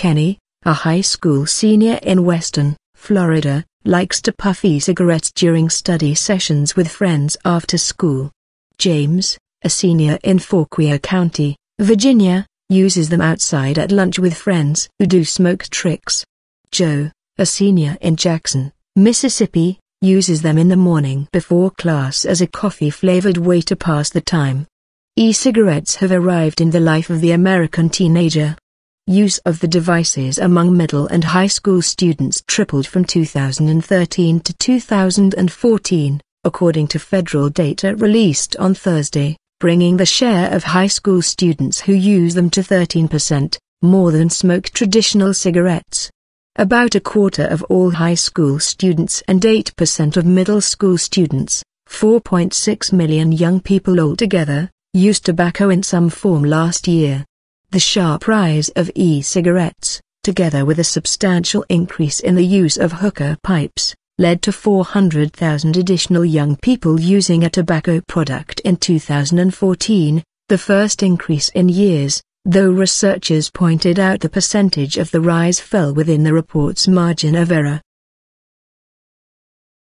Kenny, a high school senior in Weston, Florida, likes to puff e-cigarettes during study sessions with friends after school. James, a senior in Fauquier County, Virginia, uses them outside at lunch with friends who do smoke tricks. Joe, a senior in Jackson, Mississippi, uses them in the morning before class as a coffee-flavored way to pass the time. E-cigarettes have arrived in the life of the American teenager. Use of the devices among middle and high school students tripled from 2013 to 2014, according to federal data released on Thursday, bringing the share of high school students who use them to 13%, more than smoke traditional cigarettes. About a quarter of all high school students and 8% of middle school students, 4.6 million young people altogether, used tobacco in some form last year. The sharp rise of e-cigarettes, together with a substantial increase in the use of hookah pipes, led to 400,000 additional young people using a tobacco product in 2014, the first increase in years, though researchers pointed out the percentage of the rise fell within the report's margin of error.